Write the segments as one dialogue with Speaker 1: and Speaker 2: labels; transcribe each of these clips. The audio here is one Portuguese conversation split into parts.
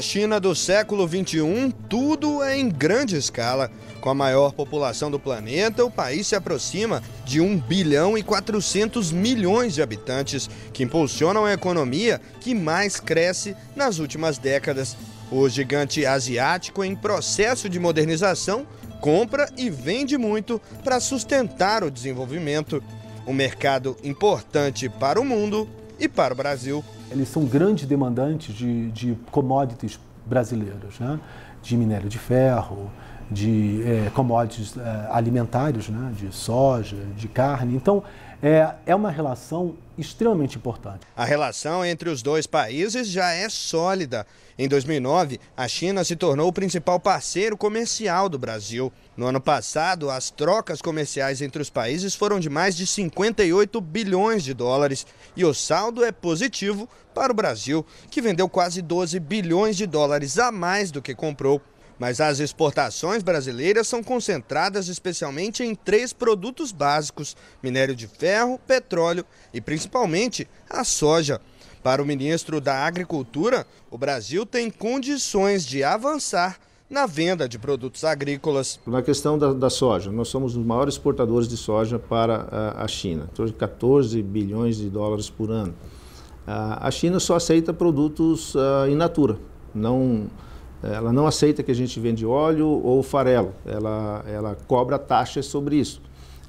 Speaker 1: Na China do século XXI, tudo é em grande escala. Com a maior população do planeta, o país se aproxima de 1 bilhão e 400 milhões de habitantes, que impulsionam a economia que mais cresce nas últimas décadas. O gigante asiático, em processo de modernização, compra e vende muito para sustentar o desenvolvimento. Um mercado importante para o mundo e para o Brasil eles são grandes
Speaker 2: demandantes de, de commodities brasileiros, né? de minério de ferro, de é, commodities é, alimentares, né, de soja, de carne. Então, é, é uma relação extremamente importante.
Speaker 1: A relação entre os dois países já é sólida. Em 2009, a China se tornou o principal parceiro comercial do Brasil. No ano passado, as trocas comerciais entre os países foram de mais de 58 bilhões de dólares e o saldo é positivo para o Brasil, que vendeu quase 12 bilhões de dólares a mais do que comprou. Mas as exportações brasileiras são concentradas especialmente em três produtos básicos: minério de ferro, petróleo e principalmente a soja. Para o ministro da Agricultura, o Brasil tem condições de avançar na venda de produtos
Speaker 3: agrícolas. Na questão da, da, soja, nós somos os maiores exportadores de soja para a, a China, 14 então, bilhões de dólares por ano. A China só aceita produtos uh, in natura, não ela não aceita que a gente vende óleo ou farelo, ela, ela cobra taxas sobre isso.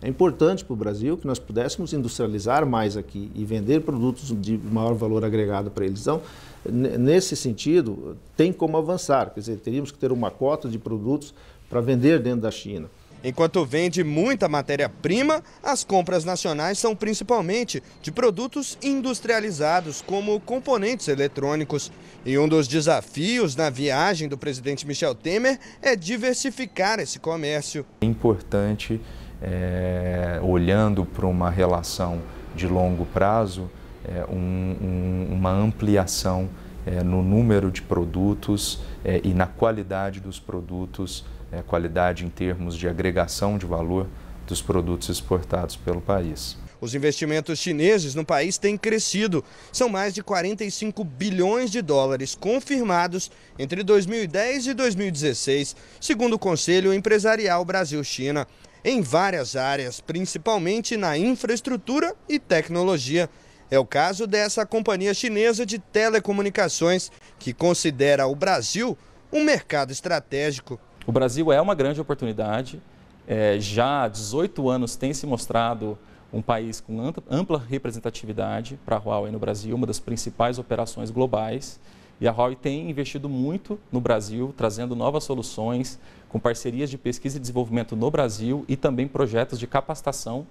Speaker 3: É importante para o Brasil que nós pudéssemos industrializar mais aqui e vender produtos de maior valor agregado para eles. Então, nesse sentido, tem como avançar, quer dizer, teríamos que ter uma cota de produtos
Speaker 1: para vender dentro da China. Enquanto vende muita matéria-prima, as compras nacionais são principalmente de produtos industrializados, como componentes eletrônicos. E um dos desafios na viagem do presidente Michel Temer é diversificar esse comércio.
Speaker 2: É importante, é, olhando para uma relação de longo prazo, é, um, um, uma ampliação é, no número de produtos é, e na qualidade dos produtos, é, qualidade em termos de agregação de valor dos produtos exportados pelo
Speaker 1: país. Os investimentos chineses no país têm crescido. São mais de 45 bilhões de dólares confirmados entre 2010 e 2016, segundo o Conselho Empresarial Brasil-China, em várias áreas, principalmente na infraestrutura e tecnologia. É o caso dessa companhia chinesa de telecomunicações, que considera o Brasil um mercado estratégico. O
Speaker 2: Brasil é uma grande oportunidade. É, já há 18 anos tem se mostrado um país com ampla representatividade para a Huawei no Brasil, uma das principais operações globais. E a Huawei tem investido muito no Brasil, trazendo novas soluções, com parcerias de pesquisa e desenvolvimento no Brasil e também projetos de capacitação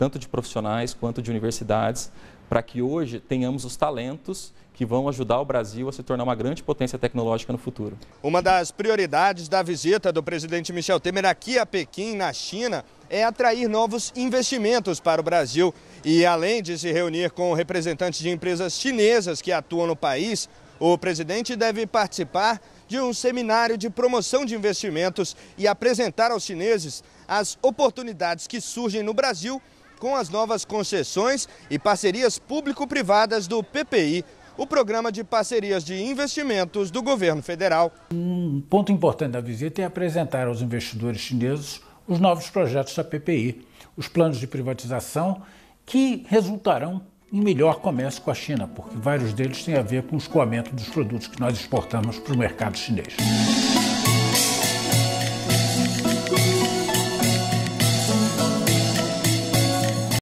Speaker 2: tanto de profissionais quanto de universidades, para que hoje tenhamos os talentos que vão ajudar o Brasil a se tornar uma grande potência tecnológica no futuro.
Speaker 1: Uma das prioridades da visita do presidente Michel Temer aqui a Pequim, na China, é atrair novos investimentos para o Brasil. E além de se reunir com representantes de empresas chinesas que atuam no país, o presidente deve participar de um seminário de promoção de investimentos e apresentar aos chineses as oportunidades que surgem no Brasil com as novas concessões e parcerias público-privadas do PPI, o Programa de Parcerias de Investimentos do Governo Federal.
Speaker 3: Um ponto importante da visita é apresentar aos investidores chineses os novos projetos da PPI, os planos de privatização que resultarão em melhor comércio com a China, porque vários deles têm a ver com o escoamento dos produtos que nós exportamos para o mercado chinês.